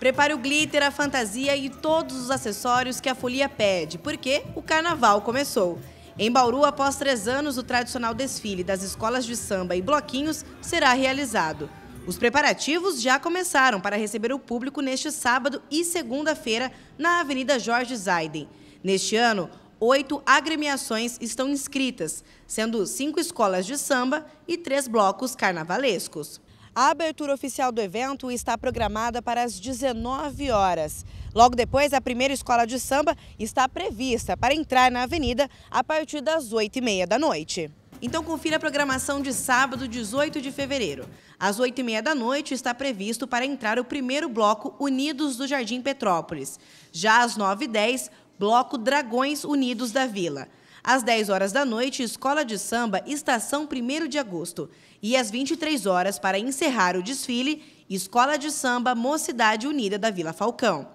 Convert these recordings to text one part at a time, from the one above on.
Prepare o glitter, a fantasia e todos os acessórios que a folia pede, porque o carnaval começou. Em Bauru, após três anos, o tradicional desfile das escolas de samba e bloquinhos será realizado. Os preparativos já começaram para receber o público neste sábado e segunda-feira na Avenida Jorge Zaiden. Neste ano, oito agremiações estão inscritas, sendo cinco escolas de samba e três blocos carnavalescos. A abertura oficial do evento está programada para as 19 horas. Logo depois, a primeira escola de samba está prevista para entrar na avenida a partir das 8h30 da noite. Então confira a programação de sábado, 18 de fevereiro. Às 8h30 da noite está previsto para entrar o primeiro bloco Unidos do Jardim Petrópolis. Já às 9h10, bloco Dragões Unidos da Vila. Às 10 horas da noite, Escola de Samba, Estação 1 de Agosto. E às 23 horas, para encerrar o desfile, Escola de Samba, Mocidade Unida da Vila Falcão.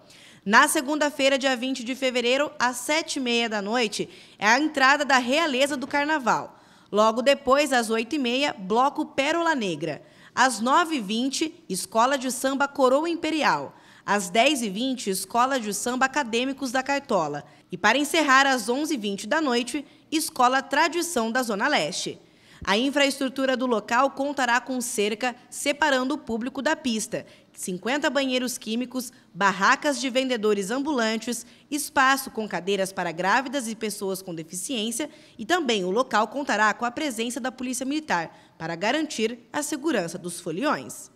Na segunda-feira, dia 20 de fevereiro, às 7h30 da noite, é a entrada da Realeza do Carnaval. Logo depois, às 8h30, Bloco Pérola Negra. Às 9h20, Escola de Samba Coroa Imperial. Às 10h20, Escola de Samba Acadêmicos da Cartola. E para encerrar, às 11h20 da noite, Escola Tradição da Zona Leste. A infraestrutura do local contará com cerca separando o público da pista, 50 banheiros químicos, barracas de vendedores ambulantes, espaço com cadeiras para grávidas e pessoas com deficiência e também o local contará com a presença da Polícia Militar para garantir a segurança dos foliões.